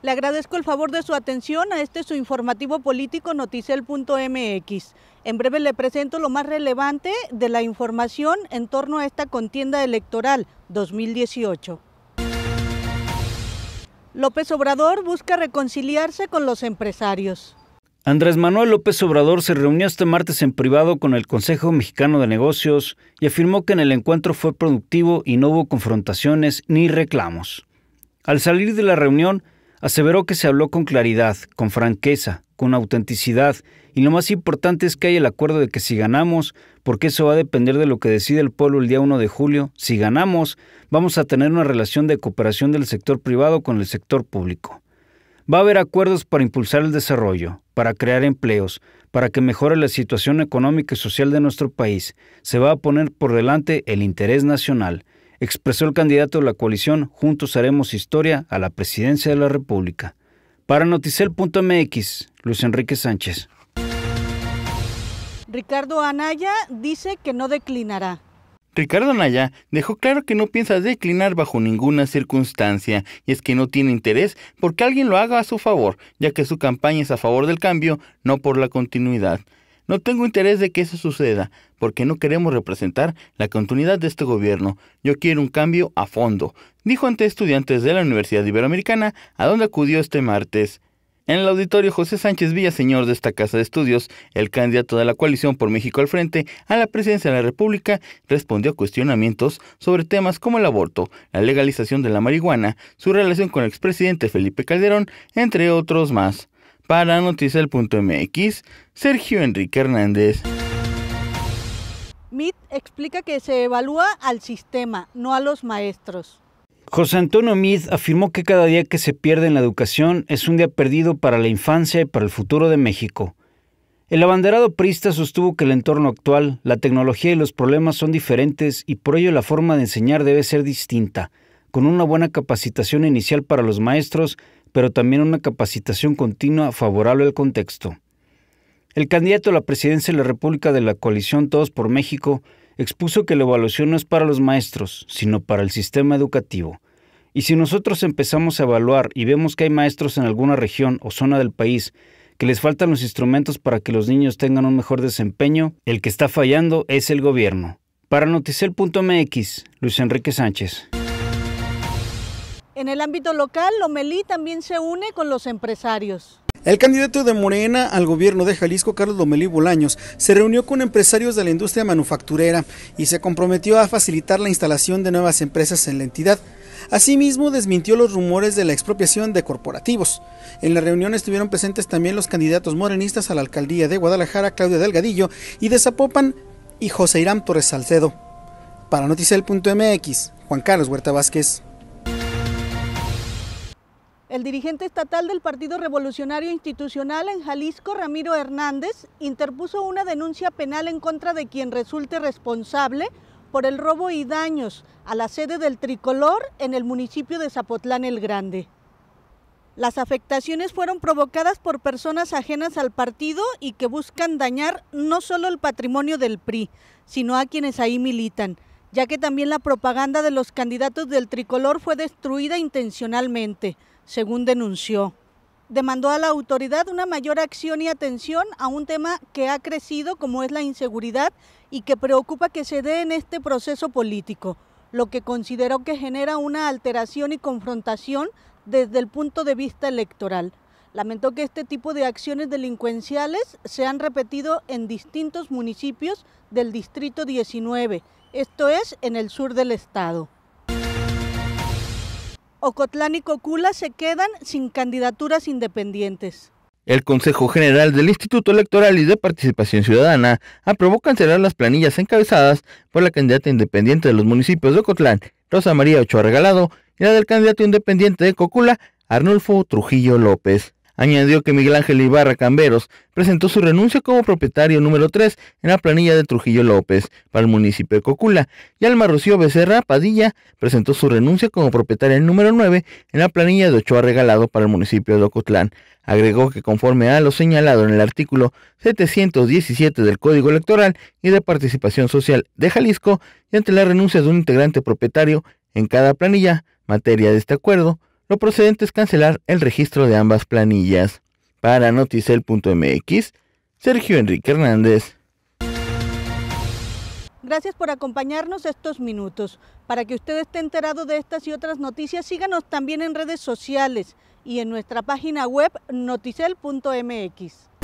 Le agradezco el favor de su atención a este su informativo político noticel.mx. En breve le presento lo más relevante de la información en torno a esta contienda electoral 2018. López Obrador busca reconciliarse con los empresarios. Andrés Manuel López Obrador se reunió este martes en privado con el Consejo Mexicano de Negocios y afirmó que en el encuentro fue productivo y no hubo confrontaciones ni reclamos. Al salir de la reunión, Aseveró que se habló con claridad, con franqueza, con autenticidad, y lo más importante es que hay el acuerdo de que si ganamos, porque eso va a depender de lo que decide el pueblo el día 1 de julio, si ganamos, vamos a tener una relación de cooperación del sector privado con el sector público. Va a haber acuerdos para impulsar el desarrollo, para crear empleos, para que mejore la situación económica y social de nuestro país. Se va a poner por delante el interés nacional expresó el candidato de la coalición Juntos Haremos Historia a la Presidencia de la República. Para noticel.mx, Luis Enrique Sánchez. Ricardo Anaya dice que no declinará. Ricardo Anaya dejó claro que no piensa declinar bajo ninguna circunstancia, y es que no tiene interés porque alguien lo haga a su favor, ya que su campaña es a favor del cambio, no por la continuidad. No tengo interés de que eso suceda, porque no queremos representar la continuidad de este gobierno. Yo quiero un cambio a fondo, dijo ante estudiantes de la Universidad Iberoamericana, a donde acudió este martes. En el auditorio José Sánchez Villaseñor de esta Casa de Estudios, el candidato de la coalición por México al Frente a la presidencia de la República respondió a cuestionamientos sobre temas como el aborto, la legalización de la marihuana, su relación con el expresidente Felipe Calderón, entre otros más. Para MX, Sergio Enrique Hernández. MIT explica que se evalúa al sistema, no a los maestros. José Antonio MIT afirmó que cada día que se pierde en la educación es un día perdido para la infancia y para el futuro de México. El abanderado PRIsta sostuvo que el entorno actual, la tecnología y los problemas son diferentes y por ello la forma de enseñar debe ser distinta, con una buena capacitación inicial para los maestros pero también una capacitación continua favorable al contexto. El candidato a la presidencia de la República de la coalición Todos por México expuso que la evaluación no es para los maestros, sino para el sistema educativo. Y si nosotros empezamos a evaluar y vemos que hay maestros en alguna región o zona del país que les faltan los instrumentos para que los niños tengan un mejor desempeño, el que está fallando es el gobierno. Para Noticel.mx, Luis Enrique Sánchez. En el ámbito local, Lomelí también se une con los empresarios. El candidato de Morena al gobierno de Jalisco, Carlos Lomelí Bolaños, se reunió con empresarios de la industria manufacturera y se comprometió a facilitar la instalación de nuevas empresas en la entidad. Asimismo, desmintió los rumores de la expropiación de corporativos. En la reunión estuvieron presentes también los candidatos morenistas a la alcaldía de Guadalajara, Claudia Delgadillo, y de Zapopan, y José Irán Torres Salcedo. Para Noticel.mx, Juan Carlos Huerta Vázquez. El dirigente estatal del Partido Revolucionario Institucional en Jalisco, Ramiro Hernández, interpuso una denuncia penal en contra de quien resulte responsable por el robo y daños a la sede del tricolor en el municipio de Zapotlán el Grande. Las afectaciones fueron provocadas por personas ajenas al partido y que buscan dañar no solo el patrimonio del PRI, sino a quienes ahí militan, ya que también la propaganda de los candidatos del tricolor fue destruida intencionalmente según denunció. Demandó a la autoridad una mayor acción y atención a un tema que ha crecido como es la inseguridad y que preocupa que se dé en este proceso político, lo que consideró que genera una alteración y confrontación desde el punto de vista electoral. Lamentó que este tipo de acciones delincuenciales se han repetido en distintos municipios del Distrito 19, esto es en el sur del estado. Ocotlán y Cocula se quedan sin candidaturas independientes. El Consejo General del Instituto Electoral y de Participación Ciudadana aprobó cancelar las planillas encabezadas por la candidata independiente de los municipios de Ocotlán, Rosa María Ochoa Regalado, y la del candidato independiente de Cocula, Arnulfo Trujillo López. Añadió que Miguel Ángel Ibarra Camberos presentó su renuncia como propietario número 3 en la planilla de Trujillo López para el municipio de Cocula y Alma Rocío Becerra Padilla presentó su renuncia como propietario número 9 en la planilla de Ochoa Regalado para el municipio de Ocotlán. Agregó que conforme a lo señalado en el artículo 717 del Código Electoral y de Participación Social de Jalisco y ante la renuncia de un integrante propietario en cada planilla, materia de este acuerdo, lo procedente es cancelar el registro de ambas planillas. Para noticel.mx, Sergio Enrique Hernández. Gracias por acompañarnos estos minutos. Para que usted esté enterado de estas y otras noticias, síganos también en redes sociales y en nuestra página web noticel.mx.